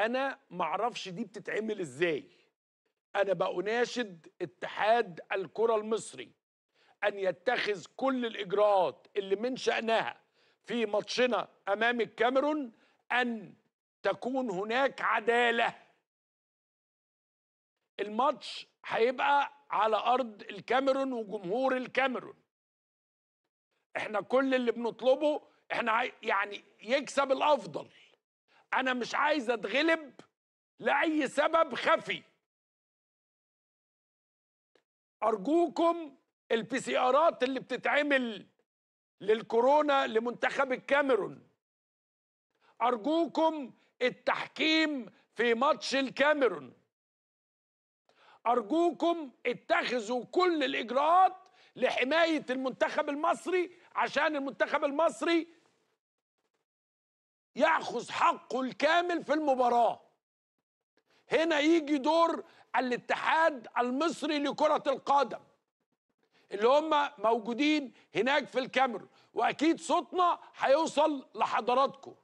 انا معرفش دي بتتعمل ازاي انا بأناشد اتحاد الكرة المصري ان يتخذ كل الاجراءات اللي من شأنها في ماتشنا امام الكاميرون ان تكون هناك عدالة الماتش هيبقى على ارض الكاميرون وجمهور الكاميرون احنا كل اللي بنطلبه احنا يعني يكسب الافضل انا مش عايز اتغلب لاي سبب خفي ارجوكم البي سي ارات اللي بتتعمل للكورونا لمنتخب الكاميرون ارجوكم التحكيم في ماتش الكاميرون ارجوكم اتخذوا كل الاجراءات لحمايه المنتخب المصري عشان المنتخب المصري ياخذ حقه الكامل في المباراه هنا يجي دور الاتحاد المصري لكره القدم اللي هم موجودين هناك في الكاميرون واكيد صوتنا هيوصل لحضراتكم